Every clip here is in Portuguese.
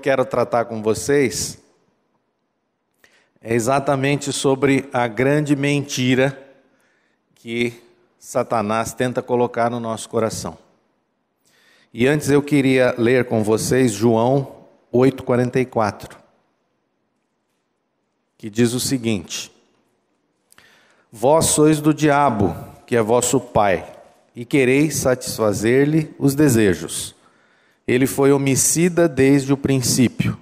quero tratar com vocês é exatamente sobre a grande mentira que Satanás tenta colocar no nosso coração. E antes eu queria ler com vocês João 8,44, que diz o seguinte: Vós sois do diabo, que é vosso pai, e quereis satisfazer-lhe os desejos. Ele foi homicida desde o princípio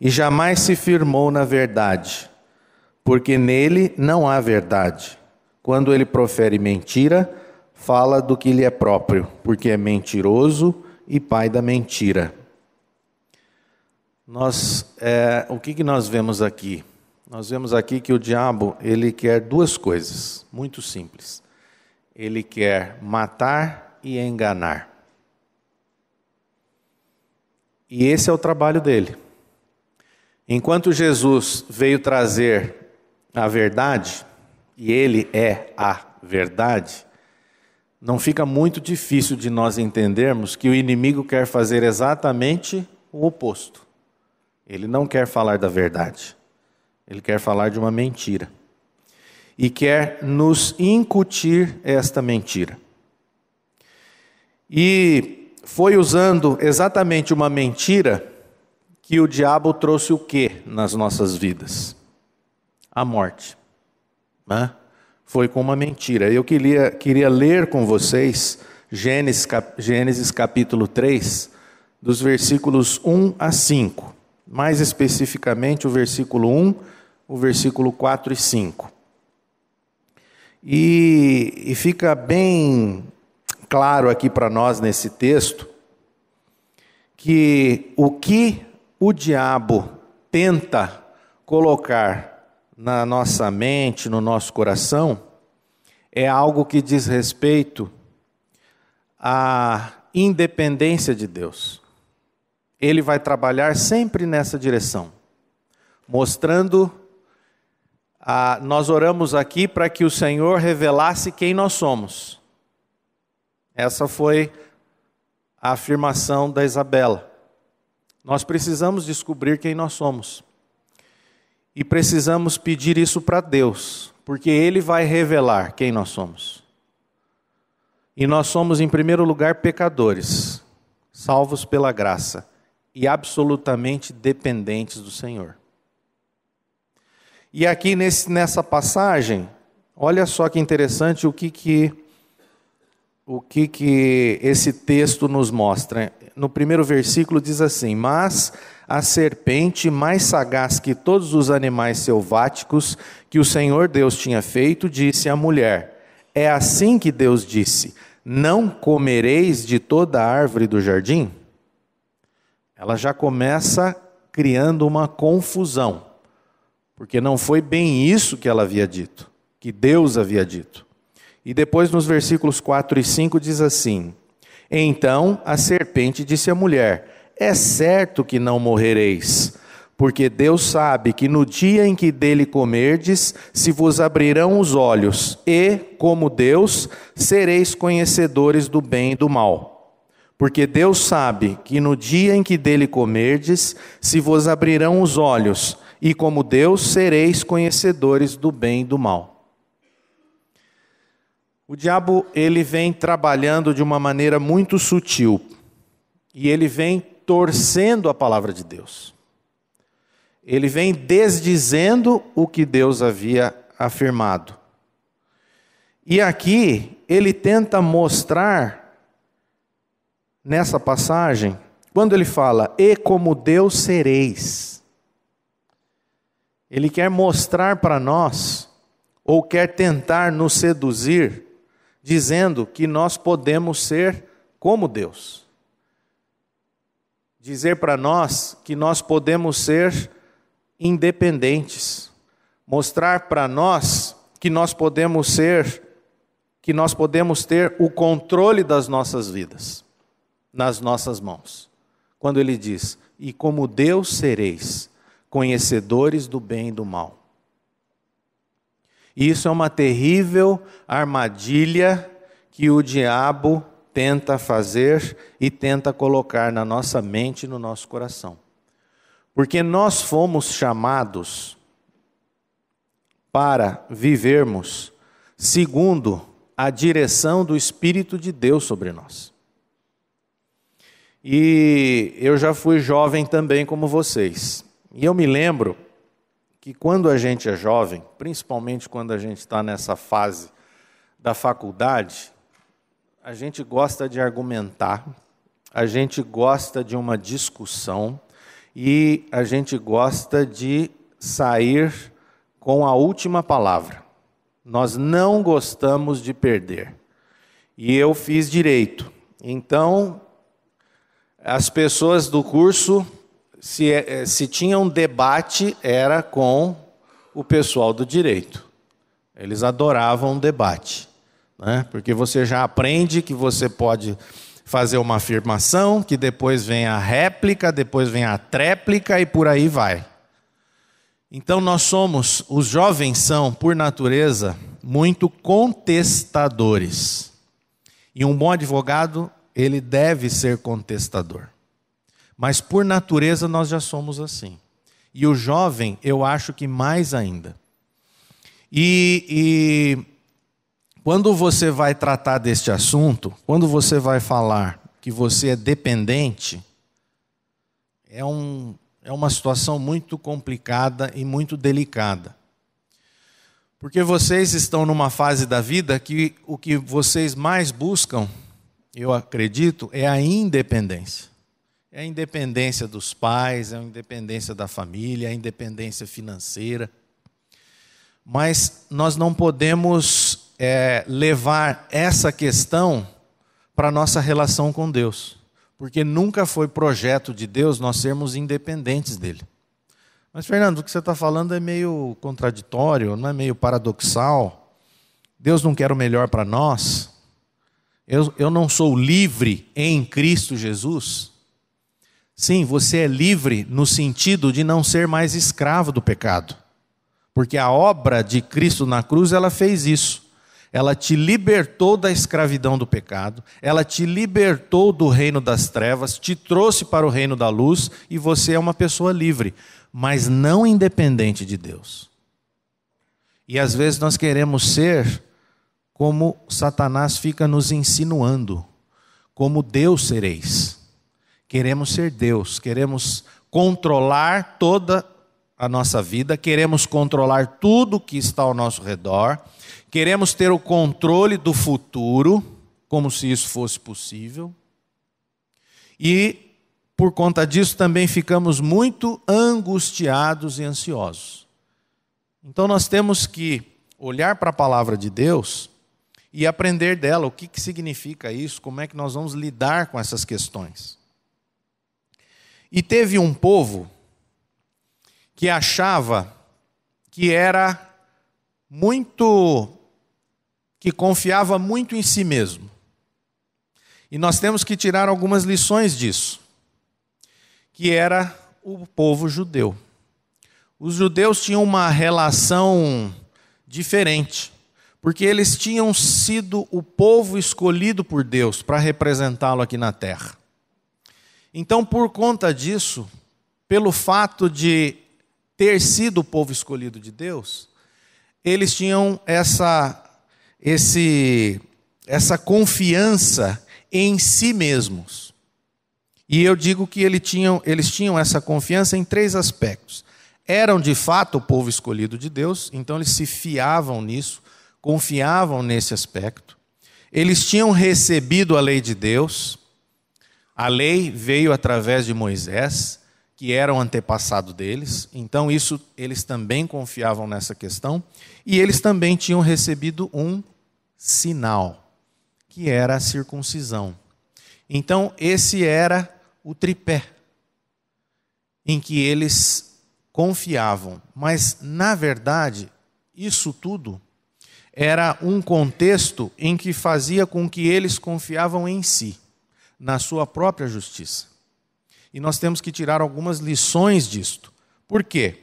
e jamais se firmou na verdade, porque nele não há verdade. Quando ele profere mentira, fala do que lhe é próprio, porque é mentiroso e pai da mentira. Nós, é, o que, que nós vemos aqui? Nós vemos aqui que o diabo ele quer duas coisas, muito simples. Ele quer matar e enganar. E esse é o trabalho dele. Enquanto Jesus veio trazer a verdade, e ele é a verdade, não fica muito difícil de nós entendermos que o inimigo quer fazer exatamente o oposto. Ele não quer falar da verdade. Ele quer falar de uma mentira. E quer nos incutir esta mentira. E foi usando exatamente uma mentira que o diabo trouxe o que nas nossas vidas? A morte. Né? Foi com uma mentira. Eu queria, queria ler com vocês Gênesis, cap, Gênesis capítulo 3, dos versículos 1 a 5. Mais especificamente o versículo 1, o versículo 4 e 5. E, e fica bem claro aqui para nós nesse texto que o que o diabo tenta colocar na nossa mente, no nosso coração, é algo que diz respeito à independência de Deus. Ele vai trabalhar sempre nessa direção, mostrando. A, ah, nós oramos aqui para que o Senhor revelasse quem nós somos. Essa foi a afirmação da Isabela. Nós precisamos descobrir quem nós somos. E precisamos pedir isso para Deus, porque Ele vai revelar quem nós somos. E nós somos, em primeiro lugar, pecadores, salvos pela graça e absolutamente dependentes do Senhor. E aqui nesse, nessa passagem, olha só que interessante o que, que o que, que esse texto nos mostra. No primeiro versículo diz assim: Mas a serpente, mais sagaz que todos os animais selváticos que o Senhor Deus tinha feito, disse à mulher: É assim que Deus disse: Não comereis de toda a árvore do jardim? Ela já começa criando uma confusão, porque não foi bem isso que ela havia dito, que Deus havia dito. E depois, nos versículos 4 e 5, diz assim: Então a serpente disse à mulher: É certo que não morrereis, porque Deus sabe que no dia em que dele comerdes, se vos abrirão os olhos, e, como Deus, sereis conhecedores do bem e do mal. Porque Deus sabe que no dia em que dele comerdes, se vos abrirão os olhos, e como Deus sereis conhecedores do bem e do mal. O diabo ele vem trabalhando de uma maneira muito sutil e ele vem torcendo a palavra de Deus. Ele vem desdizendo o que Deus havia afirmado. E aqui ele tenta mostrar nessa passagem, quando ele fala: "E como Deus sereis". Ele quer mostrar para nós ou quer tentar nos seduzir dizendo que nós podemos ser como Deus. Dizer para nós que nós podemos ser independentes. Mostrar para nós que nós podemos ser que nós podemos ter o controle das nossas vidas nas nossas mãos. Quando ele diz: "E como Deus sereis conhecedores do bem e do mal". Isso é uma terrível armadilha que o diabo tenta fazer e tenta colocar na nossa mente e no nosso coração. Porque nós fomos chamados para vivermos segundo a direção do Espírito de Deus sobre nós. E eu já fui jovem também como vocês. E eu me lembro que quando a gente é jovem, principalmente quando a gente está nessa fase da faculdade, a gente gosta de argumentar, a gente gosta de uma discussão e a gente gosta de sair com a última palavra. Nós não gostamos de perder. E eu fiz direito. Então, as pessoas do curso se, é, é, se tinha um debate, era com o pessoal do direito. Eles adoravam debate, né? porque você já aprende que você pode fazer uma afirmação, que depois vem a réplica, depois vem a tréplica e por aí vai. Então nós somos, os jovens são, por natureza, muito contestadores. E um bom advogado, ele deve ser contestador. Mas por natureza nós já somos assim. E o jovem, eu acho que mais ainda. E, e quando você vai tratar deste assunto, quando você vai falar que você é dependente, é, um, é uma situação muito complicada e muito delicada. Porque vocês estão numa fase da vida que o que vocês mais buscam, eu acredito, é a independência. É a independência dos pais, é a independência da família, é a independência financeira. Mas nós não podemos é, levar essa questão para a nossa relação com Deus, porque nunca foi projeto de Deus nós sermos independentes dele. Mas, Fernando, o que você está falando é meio contraditório, não é meio paradoxal. Deus não quer o melhor para nós. Eu, eu não sou livre em Cristo Jesus. Sim, você é livre no sentido de não ser mais escravo do pecado. Porque a obra de Cristo na cruz, ela fez isso. Ela te libertou da escravidão do pecado, ela te libertou do reino das trevas, te trouxe para o reino da luz e você é uma pessoa livre, mas não independente de Deus. E às vezes nós queremos ser como Satanás fica nos insinuando, como Deus sereis. Queremos ser Deus, queremos controlar toda a nossa vida, queremos controlar tudo que está ao nosso redor, queremos ter o controle do futuro, como se isso fosse possível. E por conta disso também ficamos muito angustiados e ansiosos. Então nós temos que olhar para a palavra de Deus e aprender dela o que, que significa isso, como é que nós vamos lidar com essas questões. E teve um povo que achava que era muito. que confiava muito em si mesmo. E nós temos que tirar algumas lições disso, que era o povo judeu. Os judeus tinham uma relação diferente, porque eles tinham sido o povo escolhido por Deus para representá-lo aqui na terra. Então, por conta disso, pelo fato de ter sido o povo escolhido de Deus, eles tinham essa, esse, essa confiança em si mesmos. E eu digo que eles tinham, eles tinham essa confiança em três aspectos. Eram de fato o povo escolhido de Deus, então eles se fiavam nisso, confiavam nesse aspecto. Eles tinham recebido a lei de Deus, a lei veio através de Moisés, que era o antepassado deles, então isso eles também confiavam nessa questão, e eles também tinham recebido um sinal, que era a circuncisão. Então esse era o tripé em que eles confiavam, mas na verdade, isso tudo era um contexto em que fazia com que eles confiavam em si na sua própria justiça. E nós temos que tirar algumas lições disto. Por quê?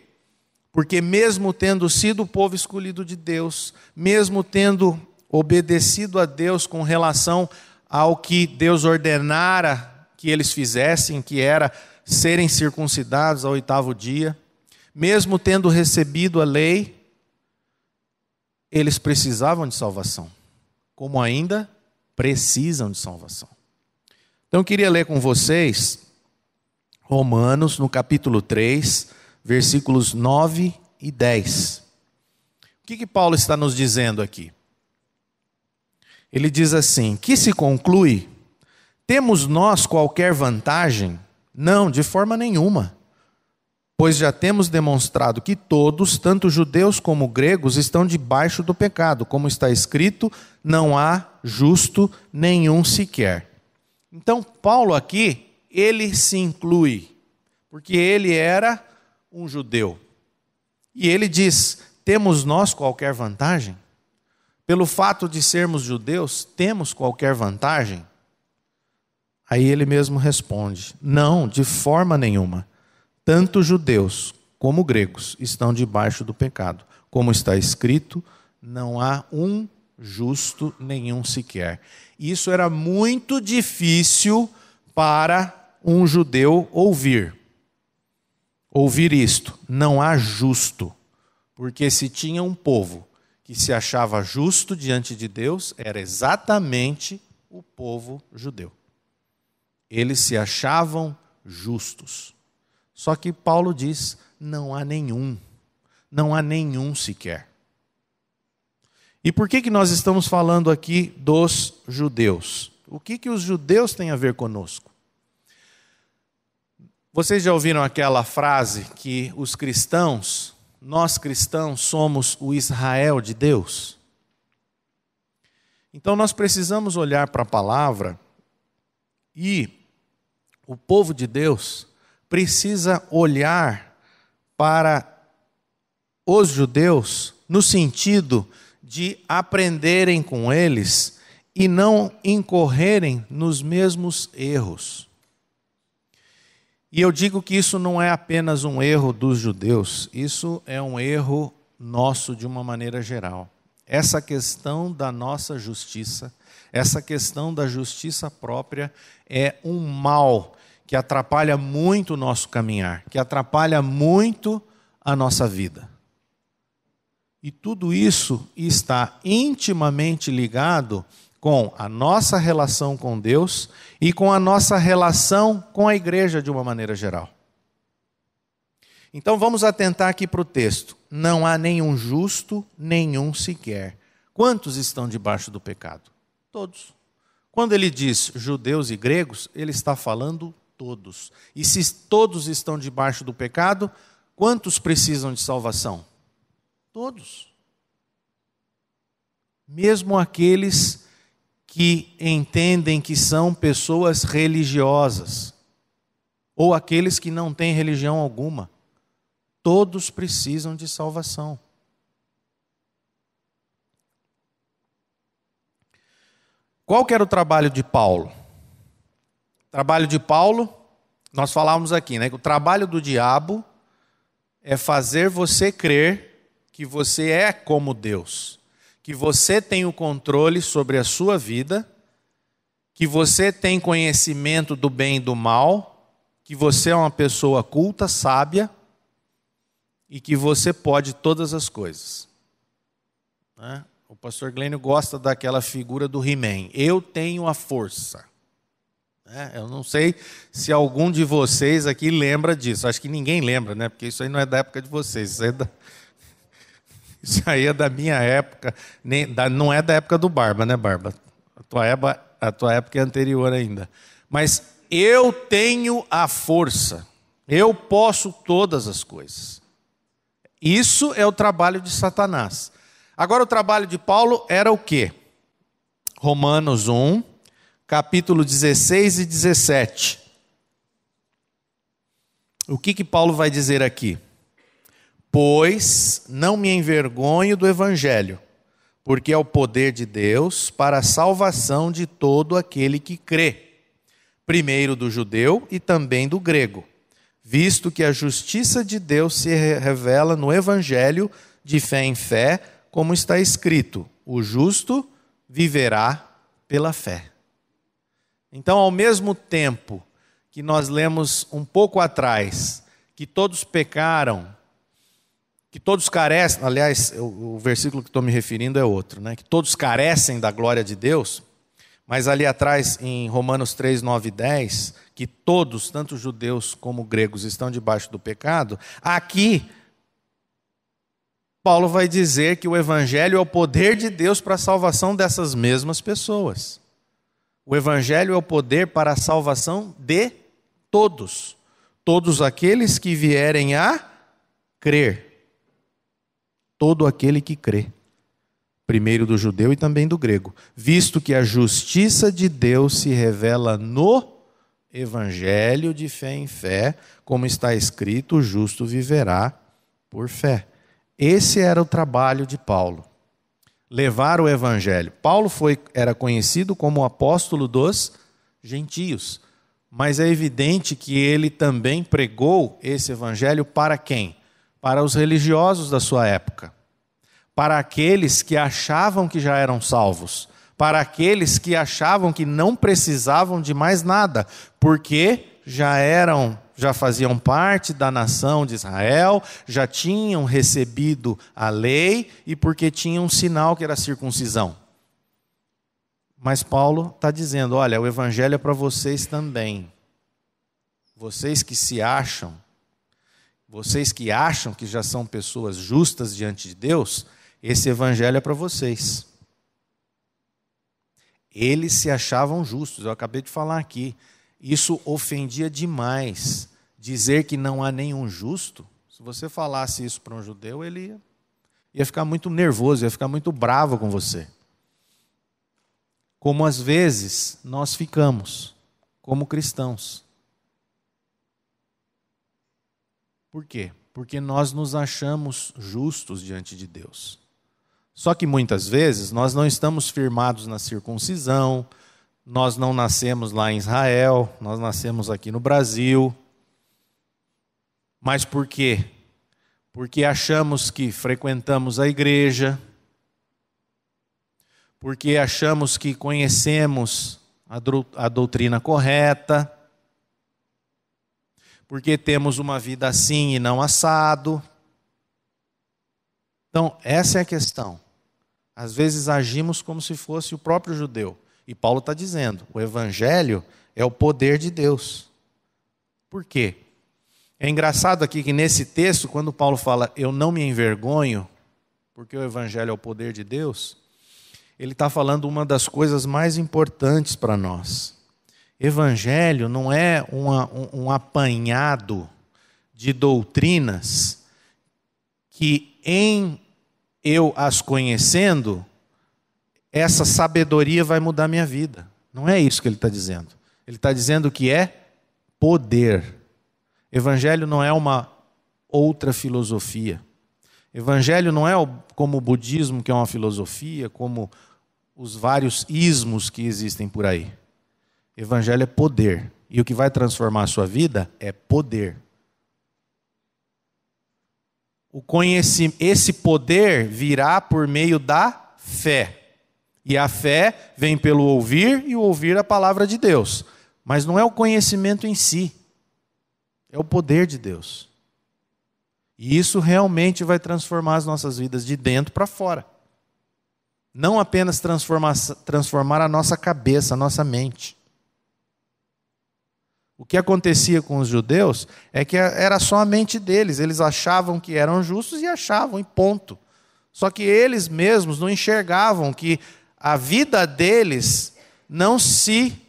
Porque, mesmo tendo sido o povo escolhido de Deus, mesmo tendo obedecido a Deus com relação ao que Deus ordenara que eles fizessem, que era serem circuncidados ao oitavo dia, mesmo tendo recebido a lei, eles precisavam de salvação, como ainda precisam de salvação. Então eu queria ler com vocês Romanos, no capítulo 3, versículos 9 e 10. O que, que Paulo está nos dizendo aqui? Ele diz assim: que se conclui, temos nós qualquer vantagem? Não, de forma nenhuma. Pois já temos demonstrado que todos, tanto judeus como gregos, estão debaixo do pecado, como está escrito: não há justo nenhum sequer. Então, Paulo aqui, ele se inclui, porque ele era um judeu. E ele diz: temos nós qualquer vantagem? Pelo fato de sermos judeus, temos qualquer vantagem? Aí ele mesmo responde: não, de forma nenhuma. Tanto judeus como gregos estão debaixo do pecado. Como está escrito, não há um justo nenhum sequer. Isso era muito difícil para um judeu ouvir. Ouvir isto, não há justo. Porque se tinha um povo que se achava justo diante de Deus, era exatamente o povo judeu. Eles se achavam justos. Só que Paulo diz: não há nenhum, não há nenhum sequer. E por que, que nós estamos falando aqui dos judeus? O que, que os judeus têm a ver conosco? Vocês já ouviram aquela frase que os cristãos, nós cristãos, somos o Israel de Deus? Então nós precisamos olhar para a palavra e o povo de Deus precisa olhar para os judeus no sentido de de aprenderem com eles e não incorrerem nos mesmos erros. E eu digo que isso não é apenas um erro dos judeus, isso é um erro nosso de uma maneira geral. Essa questão da nossa justiça, essa questão da justiça própria é um mal que atrapalha muito o nosso caminhar, que atrapalha muito a nossa vida. E tudo isso está intimamente ligado com a nossa relação com Deus e com a nossa relação com a igreja de uma maneira geral. Então vamos atentar aqui para o texto. Não há nenhum justo, nenhum sequer. Quantos estão debaixo do pecado? Todos. Quando ele diz judeus e gregos, ele está falando todos. E se todos estão debaixo do pecado, quantos precisam de salvação? Todos. Mesmo aqueles que entendem que são pessoas religiosas, ou aqueles que não têm religião alguma, todos precisam de salvação. Qual que era o trabalho de Paulo? O trabalho de Paulo, nós falávamos aqui, né? O trabalho do diabo é fazer você crer que você é como Deus, que você tem o controle sobre a sua vida, que você tem conhecimento do bem e do mal, que você é uma pessoa culta, sábia e que você pode todas as coisas. Né? O pastor Glênio gosta daquela figura do He-Man. Eu tenho a força. Né? Eu não sei se algum de vocês aqui lembra disso. Acho que ninguém lembra, né? Porque isso aí não é da época de vocês. Isso é da, isso aí é da minha época, nem, da, não é da época do Barba, né, Barba? A tua, a tua época é anterior ainda. Mas eu tenho a força, eu posso todas as coisas. Isso é o trabalho de Satanás. Agora, o trabalho de Paulo era o quê? Romanos 1, capítulo 16 e 17. O que, que Paulo vai dizer aqui? Pois não me envergonho do evangelho, porque é o poder de Deus para a salvação de todo aquele que crê, primeiro do judeu e também do grego, visto que a justiça de Deus se revela no evangelho de fé em fé, como está escrito: o justo viverá pela fé. Então, ao mesmo tempo que nós lemos um pouco atrás que todos pecaram que todos carecem, aliás, o, versículo que estou me referindo é outro, né? Que todos carecem da glória de Deus, mas ali atrás, em Romanos 3, 9 e 10, que todos, tanto judeus como gregos, estão debaixo do pecado, aqui Paulo vai dizer que o Evangelho é o poder de Deus para a salvação dessas mesmas pessoas. O Evangelho é o poder para a salvação de todos, todos aqueles que vierem a crer todo aquele que crê, primeiro do judeu e também do grego, visto que a justiça de Deus se revela no evangelho de fé em fé, como está escrito: o justo viverá por fé. Esse era o trabalho de Paulo. Levar o evangelho. Paulo foi era conhecido como o apóstolo dos gentios, mas é evidente que ele também pregou esse evangelho para quem? para os religiosos da sua época, para aqueles que achavam que já eram salvos, para aqueles que achavam que não precisavam de mais nada, porque já eram, já faziam parte da nação de Israel, já tinham recebido a lei e porque tinham um sinal que era a circuncisão. Mas Paulo está dizendo: olha, o evangelho é para vocês também. Vocês que se acham vocês que acham que já são pessoas justas diante de Deus, esse evangelho é para vocês. Eles se achavam justos, eu acabei de falar aqui. Isso ofendia demais. Dizer que não há nenhum justo, se você falasse isso para um judeu, ele ia, ia ficar muito nervoso, ia ficar muito bravo com você. Como às vezes nós ficamos, como cristãos. Por quê? Porque nós nos achamos justos diante de Deus. Só que muitas vezes nós não estamos firmados na circuncisão, nós não nascemos lá em Israel, nós nascemos aqui no Brasil. Mas por quê? Porque achamos que frequentamos a igreja, porque achamos que conhecemos a doutrina correta, porque temos uma vida assim e não assado. Então, essa é a questão. Às vezes agimos como se fosse o próprio judeu. E Paulo está dizendo: o evangelho é o poder de Deus. Por quê? É engraçado aqui que nesse texto, quando Paulo fala, eu não me envergonho, porque o evangelho é o poder de Deus, ele está falando uma das coisas mais importantes para nós. Evangelho não é uma, um, um apanhado de doutrinas que, em eu as conhecendo, essa sabedoria vai mudar minha vida. Não é isso que ele está dizendo. Ele está dizendo que é poder. Evangelho não é uma outra filosofia. Evangelho não é como o budismo, que é uma filosofia, como os vários ismos que existem por aí. Evangelho é poder. E o que vai transformar a sua vida é poder. O conheci... Esse poder virá por meio da fé. E a fé vem pelo ouvir e ouvir a palavra de Deus. Mas não é o conhecimento em si, é o poder de Deus. E isso realmente vai transformar as nossas vidas de dentro para fora. Não apenas transformar, transformar a nossa cabeça, a nossa mente. O que acontecia com os judeus é que é, era só a mente deles, eles achavam que eram justos e achavam, e ponto. Só que eles mesmos não enxergavam que a vida deles não se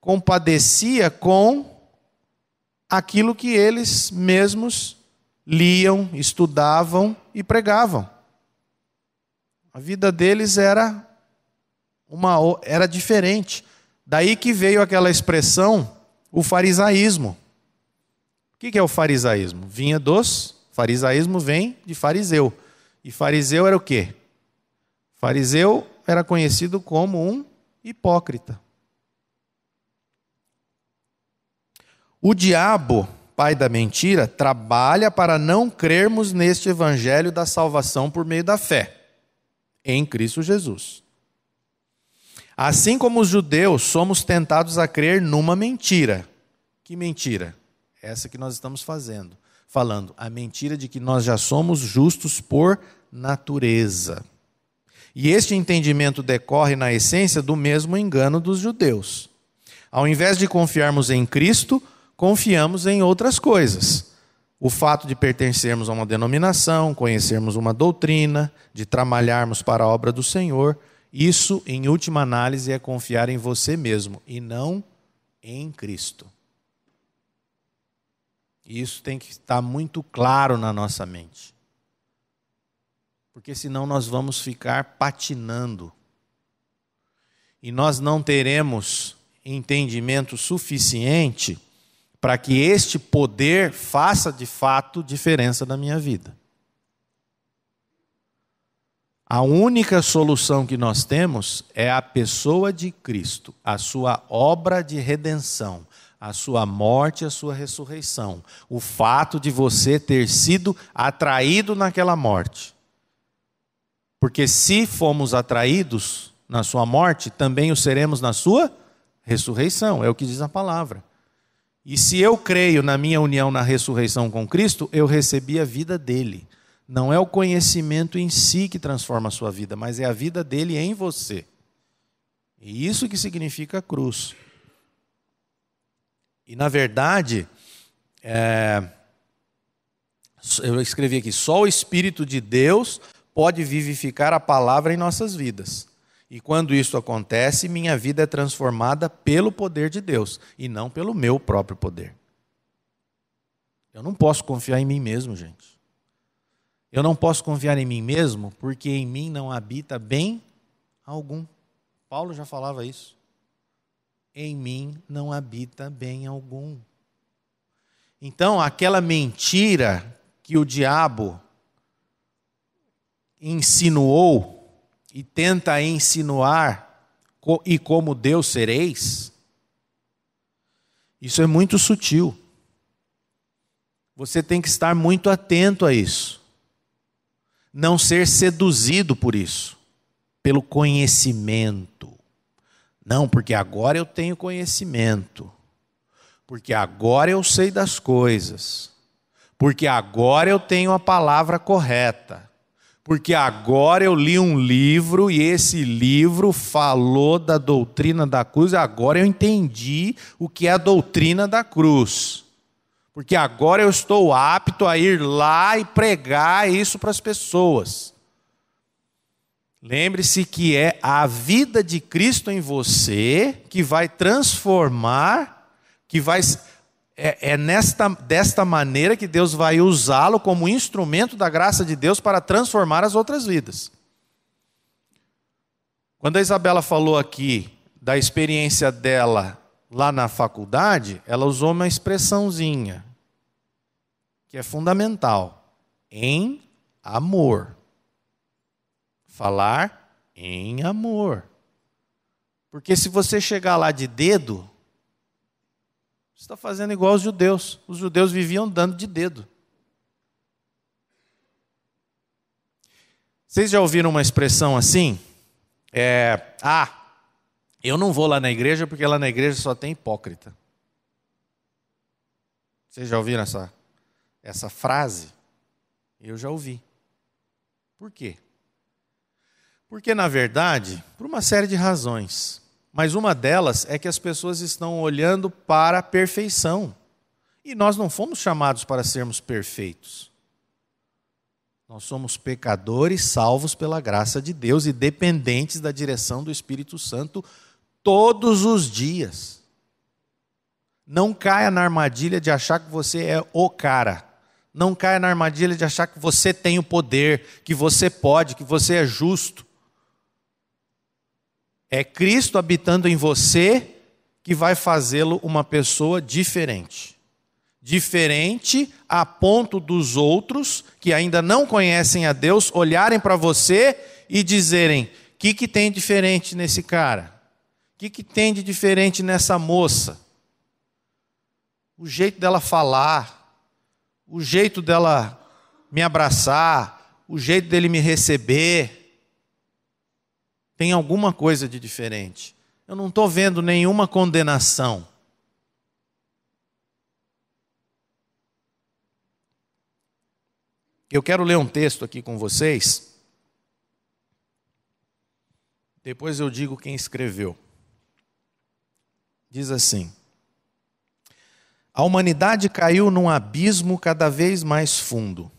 compadecia com aquilo que eles mesmos liam, estudavam e pregavam. A vida deles era uma era diferente. Daí que veio aquela expressão o farisaísmo. O que é o farisaísmo? Vinha dos. Farisaísmo vem de fariseu. E fariseu era o quê? Fariseu era conhecido como um hipócrita. O diabo, pai da mentira, trabalha para não crermos neste evangelho da salvação por meio da fé em Cristo Jesus. Assim como os judeus, somos tentados a crer numa mentira. Que mentira? Essa que nós estamos fazendo, falando a mentira de que nós já somos justos por natureza. E este entendimento decorre na essência do mesmo engano dos judeus. Ao invés de confiarmos em Cristo, confiamos em outras coisas. O fato de pertencermos a uma denominação, conhecermos uma doutrina, de trabalharmos para a obra do Senhor, isso, em última análise, é confiar em você mesmo e não em Cristo. Isso tem que estar muito claro na nossa mente. Porque senão nós vamos ficar patinando. E nós não teremos entendimento suficiente para que este poder faça de fato diferença na minha vida. A única solução que nós temos é a pessoa de Cristo, a sua obra de redenção, a sua morte, a sua ressurreição, o fato de você ter sido atraído naquela morte. Porque se fomos atraídos na sua morte, também o seremos na sua ressurreição, é o que diz a palavra. E se eu creio na minha união na ressurreição com Cristo, eu recebi a vida dele. Não é o conhecimento em si que transforma a sua vida, mas é a vida dele em você. E isso que significa cruz. E, na verdade, é... eu escrevi aqui: só o Espírito de Deus pode vivificar a palavra em nossas vidas. E quando isso acontece, minha vida é transformada pelo poder de Deus e não pelo meu próprio poder. Eu não posso confiar em mim mesmo, gente. Eu não posso confiar em mim mesmo, porque em mim não habita bem algum. Paulo já falava isso. Em mim não habita bem algum. Então, aquela mentira que o diabo insinuou e tenta insinuar, e como Deus sereis, isso é muito sutil. Você tem que estar muito atento a isso não ser seduzido por isso, pelo conhecimento. Não, porque agora eu tenho conhecimento, porque agora eu sei das coisas, porque agora eu tenho a palavra correta, porque agora eu li um livro e esse livro falou da doutrina da cruz, agora eu entendi o que é a doutrina da cruz porque agora eu estou apto a ir lá e pregar isso para as pessoas. Lembre-se que é a vida de Cristo em você que vai transformar, que vai é, é nesta, desta maneira que Deus vai usá-lo como instrumento da graça de Deus para transformar as outras vidas. Quando a Isabela falou aqui da experiência dela lá na faculdade, ela usou uma expressãozinha que é fundamental. Em amor. Falar em amor. Porque se você chegar lá de dedo, você está fazendo igual os judeus. Os judeus viviam dando de dedo. Vocês já ouviram uma expressão assim? É, ah, eu não vou lá na igreja porque lá na igreja só tem hipócrita. Vocês já ouviram essa essa frase, eu já ouvi. Por quê? Porque, na verdade, por uma série de razões, mas uma delas é que as pessoas estão olhando para a perfeição. E nós não fomos chamados para sermos perfeitos. Nós somos pecadores salvos pela graça de Deus e dependentes da direção do Espírito Santo todos os dias. Não caia na armadilha de achar que você é o cara. Não caia na armadilha de achar que você tem o poder, que você pode, que você é justo. É Cristo habitando em você que vai fazê-lo uma pessoa diferente. Diferente a ponto dos outros que ainda não conhecem a Deus olharem para você e dizerem: o que, que tem diferente nesse cara? O que, que tem de diferente nessa moça? O jeito dela falar, o jeito dela me abraçar, o jeito dele me receber, tem alguma coisa de diferente. Eu não estou vendo nenhuma condenação. Eu quero ler um texto aqui com vocês. Depois eu digo quem escreveu. Diz assim: a humanidade caiu num abismo cada vez mais fundo.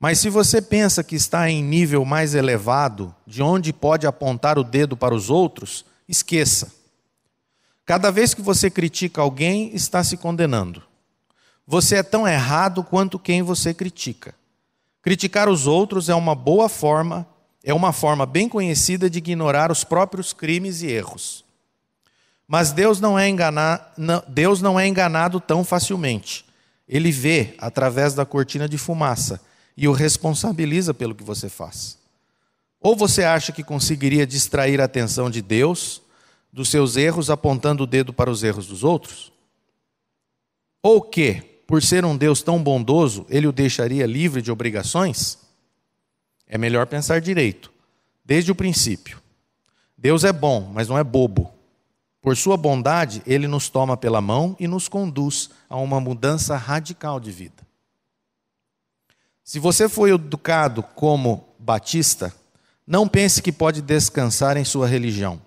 Mas se você pensa que está em nível mais elevado, de onde pode apontar o dedo para os outros, esqueça. Cada vez que você critica alguém, está se condenando. Você é tão errado quanto quem você critica. Criticar os outros é uma boa forma, é uma forma bem conhecida de ignorar os próprios crimes e erros. Mas Deus não é enganado, não, Deus não é enganado tão facilmente. Ele vê através da cortina de fumaça e o responsabiliza pelo que você faz. Ou você acha que conseguiria distrair a atenção de Deus dos seus erros apontando o dedo para os erros dos outros? Ou que, por ser um Deus tão bondoso, ele o deixaria livre de obrigações? É melhor pensar direito, desde o princípio. Deus é bom, mas não é bobo. Por sua bondade, ele nos toma pela mão e nos conduz a uma mudança radical de vida. Se você foi educado como batista, não pense que pode descansar em sua religião.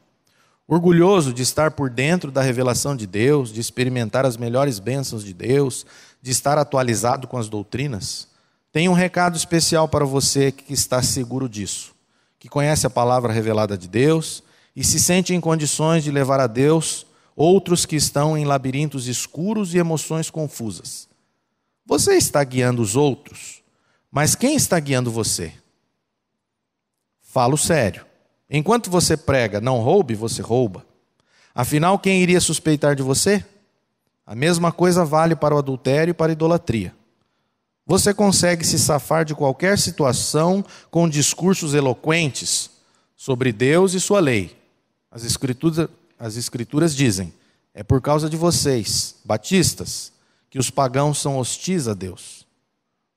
Orgulhoso de estar por dentro da revelação de Deus, de experimentar as melhores bênçãos de Deus, de estar atualizado com as doutrinas, tenho um recado especial para você que está seguro disso, que conhece a palavra revelada de Deus e se sente em condições de levar a Deus outros que estão em labirintos escuros e emoções confusas. Você está guiando os outros, mas quem está guiando você? Falo sério. Enquanto você prega, não roube, você rouba. Afinal, quem iria suspeitar de você? A mesma coisa vale para o adultério e para a idolatria. Você consegue se safar de qualquer situação com discursos eloquentes sobre Deus e sua lei, as escrituras, as escrituras dizem: é por causa de vocês, batistas, que os pagãos são hostis a Deus.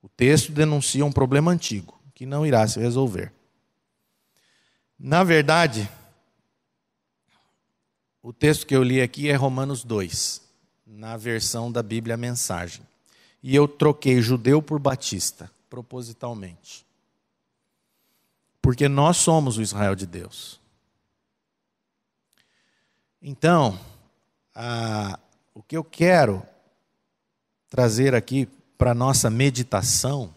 O texto denuncia um problema antigo que não irá se resolver. Na verdade, o texto que eu li aqui é Romanos 2, na versão da Bíblia Mensagem. E eu troquei judeu por batista, propositalmente. Porque nós somos o Israel de Deus. Então, a, o que eu quero trazer aqui para nossa meditação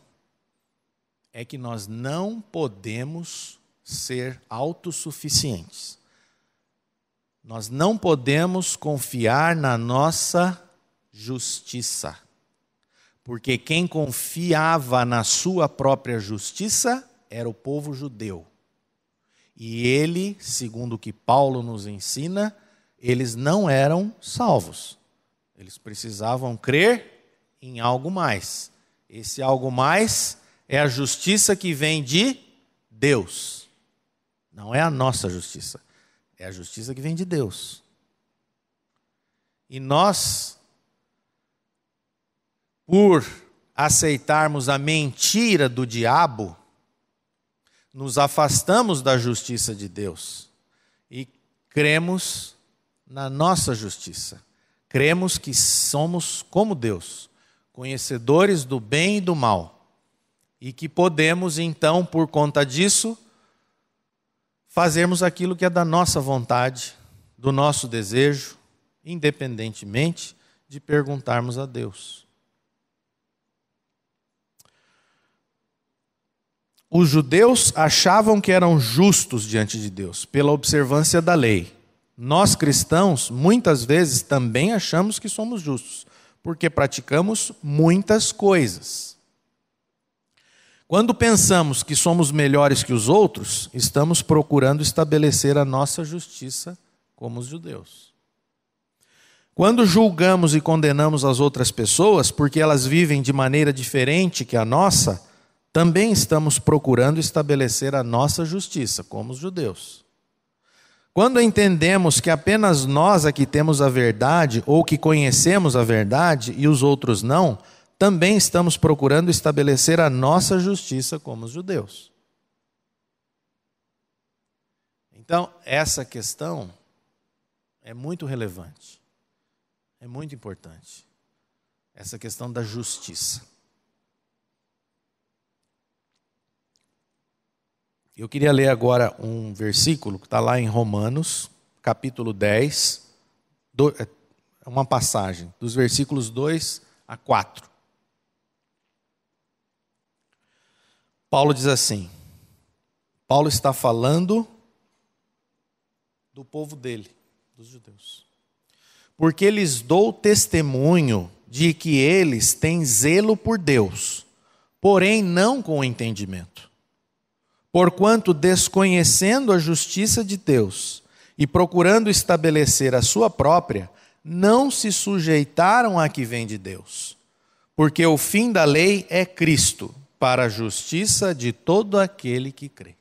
é que nós não podemos ser autossuficientes. Nós não podemos confiar na nossa justiça. Porque quem confiava na sua própria justiça era o povo judeu. E ele, segundo o que Paulo nos ensina, eles não eram salvos. Eles precisavam crer em algo mais. Esse algo mais é a justiça que vem de Deus. Não é a nossa justiça. É a justiça que vem de Deus. E nós, por aceitarmos a mentira do diabo, nos afastamos da justiça de Deus e cremos na nossa justiça. Cremos que somos como Deus, conhecedores do bem e do mal, e que podemos, então, por conta disso, fazermos aquilo que é da nossa vontade, do nosso desejo, independentemente de perguntarmos a Deus. Os judeus achavam que eram justos diante de Deus pela observância da lei. Nós cristãos, muitas vezes, também achamos que somos justos, porque praticamos muitas coisas. Quando pensamos que somos melhores que os outros, estamos procurando estabelecer a nossa justiça como os judeus. Quando julgamos e condenamos as outras pessoas porque elas vivem de maneira diferente que a nossa, também estamos procurando estabelecer a nossa justiça como os judeus. Quando entendemos que apenas nós aqui temos a verdade ou que conhecemos a verdade e os outros não, também estamos procurando estabelecer a nossa justiça como os judeus. Então, essa questão é muito relevante, é muito importante, essa questão da justiça. Eu queria ler agora um versículo que está lá em Romanos, capítulo 10, do, é, é uma passagem, dos versículos 2 a 4. Paulo diz assim: Paulo está falando do povo dele, dos judeus. Porque lhes dou testemunho de que eles têm zelo por Deus, porém não com entendimento Porquanto, desconhecendo a justiça de Deus e procurando estabelecer a sua própria, não se sujeitaram à que vem de Deus. Porque o fim da lei é Cristo, para a justiça de todo aquele que crê.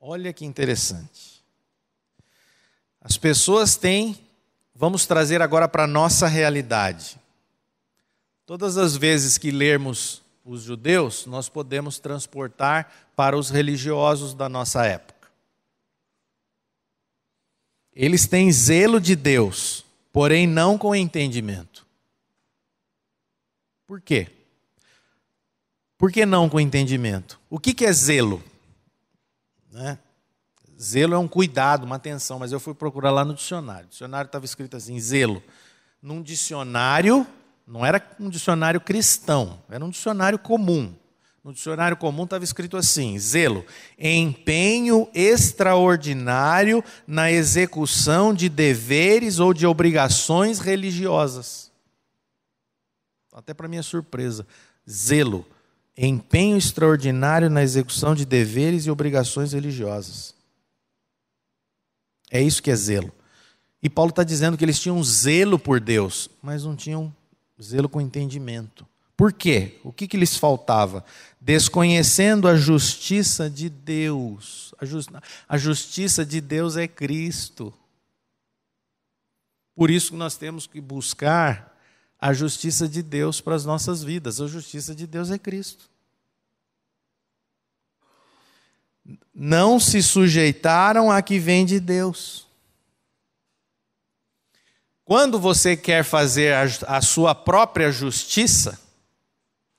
Olha que interessante. As pessoas têm, vamos trazer agora para a nossa realidade. Todas as vezes que lermos os judeus, nós podemos transportar para os religiosos da nossa época. Eles têm zelo de Deus, porém não com entendimento. Por quê? Por que não com entendimento? O que, que é zelo? Né? Zelo é um cuidado, uma atenção, mas eu fui procurar lá no dicionário. O dicionário estava escrito assim: zelo. Num dicionário, não era um dicionário cristão, era um dicionário comum. No dicionário comum estava escrito assim: zelo, empenho extraordinário na execução de deveres ou de obrigações religiosas. Até para minha surpresa, zelo, empenho extraordinário na execução de deveres e obrigações religiosas. É isso que é zelo. E Paulo está dizendo que eles tinham zelo por Deus, mas não tinham Zelo com entendimento. Por quê? O que, que lhes faltava? Desconhecendo a justiça de Deus. A, just, a justiça de Deus é Cristo. Por isso que nós temos que buscar a justiça de Deus para as nossas vidas. A justiça de Deus é Cristo. Não se sujeitaram à que vem de Deus. Quando você quer fazer a, a sua própria justiça,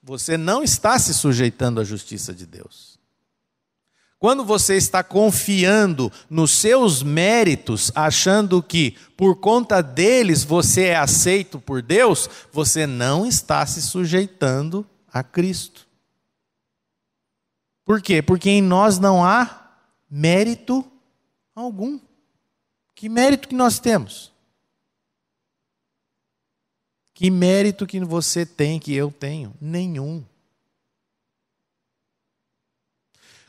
você não está se sujeitando à justiça de Deus. Quando você está confiando nos seus méritos, achando que por conta deles você é aceito por Deus, você não está se sujeitando a Cristo. Por quê? Porque em nós não há mérito algum. Que mérito que nós temos? Que mérito que você tem, que eu tenho? Nenhum.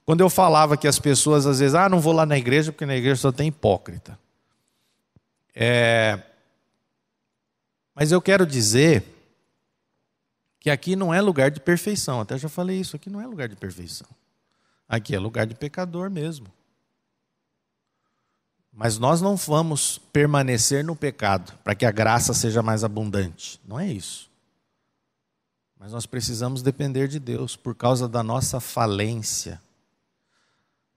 Quando eu falava que as pessoas às vezes, ah, não vou lá na igreja porque na igreja só tem hipócrita. É... Mas eu quero dizer que aqui não é lugar de perfeição. Até já falei isso, aqui não é lugar de perfeição. Aqui é lugar de pecador mesmo. Mas nós não vamos permanecer no pecado para que a graça seja mais abundante. Não é isso. Mas nós precisamos depender de Deus por causa da nossa falência,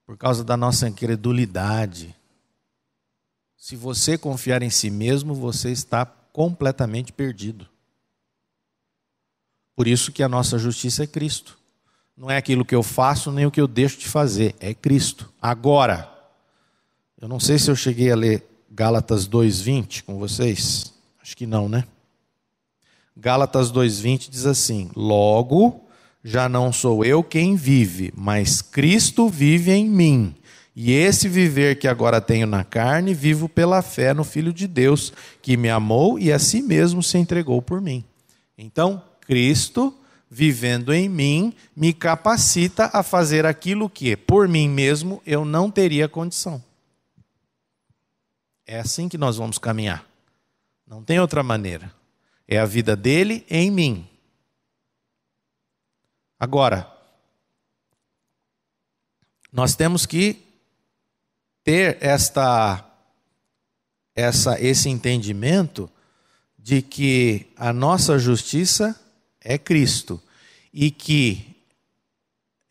por causa da nossa incredulidade. Se você confiar em si mesmo, você está completamente perdido. Por isso que a nossa justiça é Cristo. Não é aquilo que eu faço nem o que eu deixo de fazer, é Cristo. Agora, eu não sei se eu cheguei a ler Gálatas 2:20 com vocês. Acho que não, né? Gálatas 2:20 diz assim: Logo, já não sou eu quem vive, mas Cristo vive em mim. E esse viver que agora tenho na carne, vivo pela fé no Filho de Deus, que me amou e a si mesmo se entregou por mim. Então, Cristo, vivendo em mim, me capacita a fazer aquilo que, por mim mesmo, eu não teria condição. É assim que nós vamos caminhar. Não tem outra maneira. É a vida dele em mim. Agora, nós temos que ter esta, essa, esse entendimento de que a nossa justiça é Cristo e que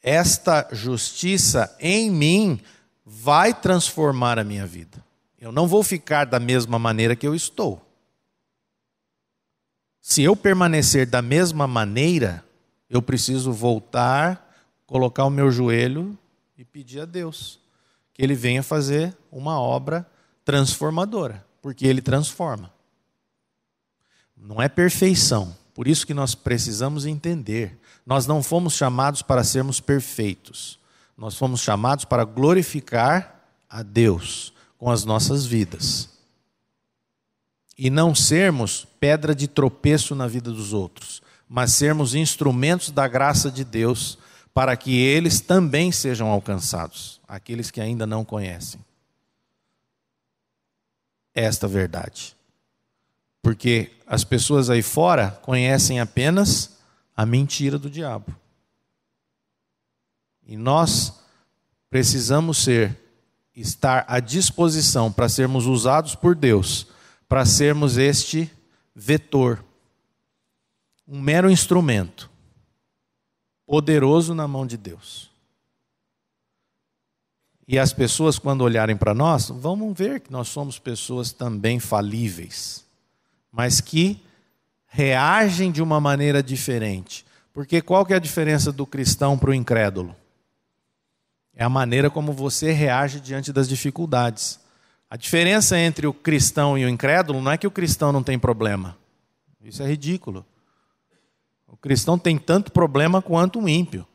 esta justiça em mim vai transformar a minha vida. Eu não vou ficar da mesma maneira que eu estou. Se eu permanecer da mesma maneira, eu preciso voltar, colocar o meu joelho e pedir a Deus que Ele venha fazer uma obra transformadora, porque Ele transforma. Não é perfeição. Por isso que nós precisamos entender. Nós não fomos chamados para sermos perfeitos. Nós fomos chamados para glorificar a Deus com as nossas vidas. E não sermos pedra de tropeço na vida dos outros, mas sermos instrumentos da graça de Deus para que eles também sejam alcançados, aqueles que ainda não conhecem esta verdade. Porque as pessoas aí fora conhecem apenas a mentira do diabo. E nós precisamos ser estar à disposição para sermos usados por Deus, para sermos este vetor, um mero instrumento, poderoso na mão de Deus. E as pessoas, quando olharem para nós, vão ver que nós somos pessoas também falíveis, mas que reagem de uma maneira diferente. Porque qual que é a diferença do cristão para o incrédulo? É a maneira como você reage diante das dificuldades. A diferença entre o cristão e o incrédulo não é que o cristão não tem problema. Isso é ridículo. O cristão tem tanto problema quanto o um ímpio.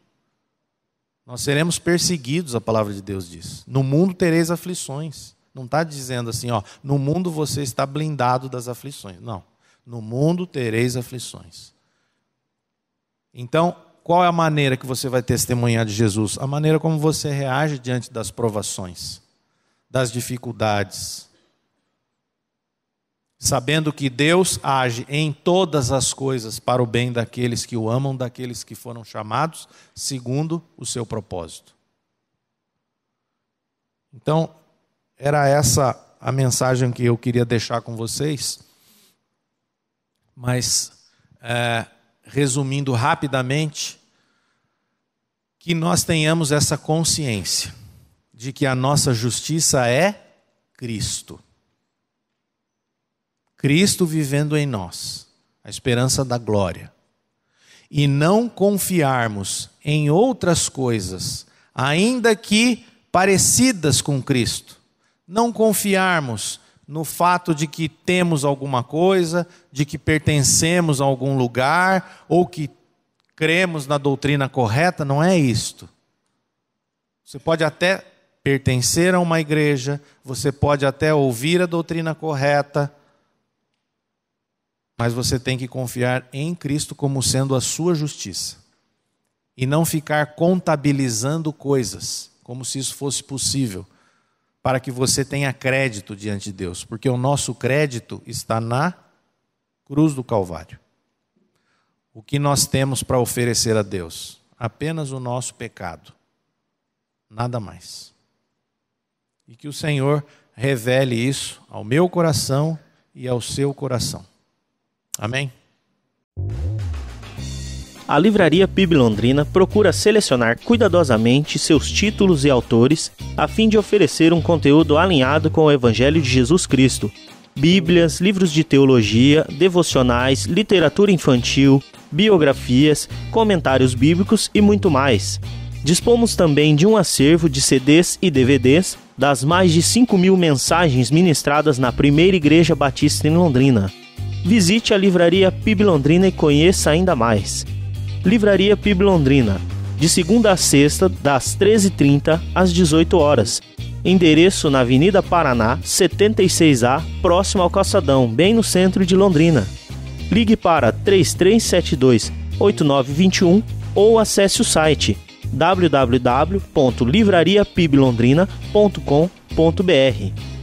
Nós seremos perseguidos, a palavra de Deus diz. No mundo tereis aflições. Não está dizendo assim, ó, no mundo você está blindado das aflições. Não. No mundo tereis aflições. Então, qual é a maneira que você vai testemunhar de Jesus? A maneira como você reage diante das provações, das dificuldades. Sabendo que Deus age em todas as coisas para o bem daqueles que o amam, daqueles que foram chamados, segundo o seu propósito. Então, era essa a mensagem que eu queria deixar com vocês. Mas é, resumindo rapidamente, que nós tenhamos essa consciência de que a nossa justiça é Cristo. Cristo vivendo em nós, a esperança da glória. E não confiarmos em outras coisas, ainda que parecidas com Cristo. Não confiarmos no fato de que temos alguma coisa, de que pertencemos a algum lugar, ou que cremos na doutrina correta, não é isto. Você pode até pertencer a uma igreja, você pode até ouvir a doutrina correta, mas você tem que confiar em Cristo como sendo a sua justiça e não ficar contabilizando coisas, como se isso fosse possível para que você tenha crédito diante de Deus, porque o nosso crédito está na cruz do Calvário. O que nós temos para oferecer a Deus? Apenas o nosso pecado, nada mais. E que o Senhor revele isso ao meu coração e ao seu coração. Amém? a Livraria PIB Londrina procura selecionar cuidadosamente seus títulos e autores a fim de oferecer um conteúdo alinhado com o Evangelho de Jesus Cristo. Bíblias, livros de teologia, devocionais, literatura infantil, biografias, comentários bíblicos e muito mais. Dispomos também de um acervo de CDs e DVDs das mais de 5 mil mensagens ministradas na primeira Igreja Batista em Londrina. Visite a livraria PIB Londrina e conheça ainda mais. Livraria PIB Londrina, de segunda a sexta, das 13h30 às 18 horas. Endereço na Avenida Paraná, 76A, próximo ao Calçadão, bem no centro de Londrina. Ligue para 3372 8921 ou acesse o site www.livrariapiblondrina.com.br.